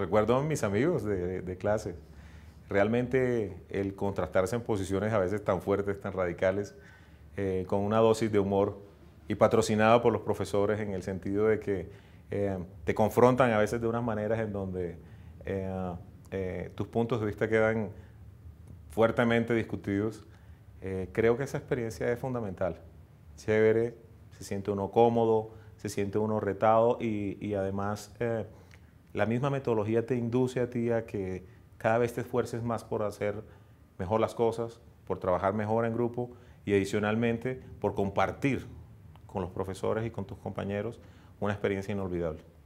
Recuerdo a mis amigos de, clase. Realmente el contrastarse en posiciones a veces tan fuertes, tan radicales, eh, con una dosis de humor y patrocinada por los profesores en el sentido de que eh, te confrontan a veces de unas maneras en donde eh, tus puntos de vista quedan fuertemente discutidos. creo que esa experiencia es fundamental. Chévere, se siente uno cómodo, se siente uno retado y, y además la misma metodología te induce a ti a que cada vez te esfuerces más por hacer mejor las cosas, por trabajar mejor en grupo y adicionalmente por compartir con los profesores y con tus compañeros una experiencia inolvidable.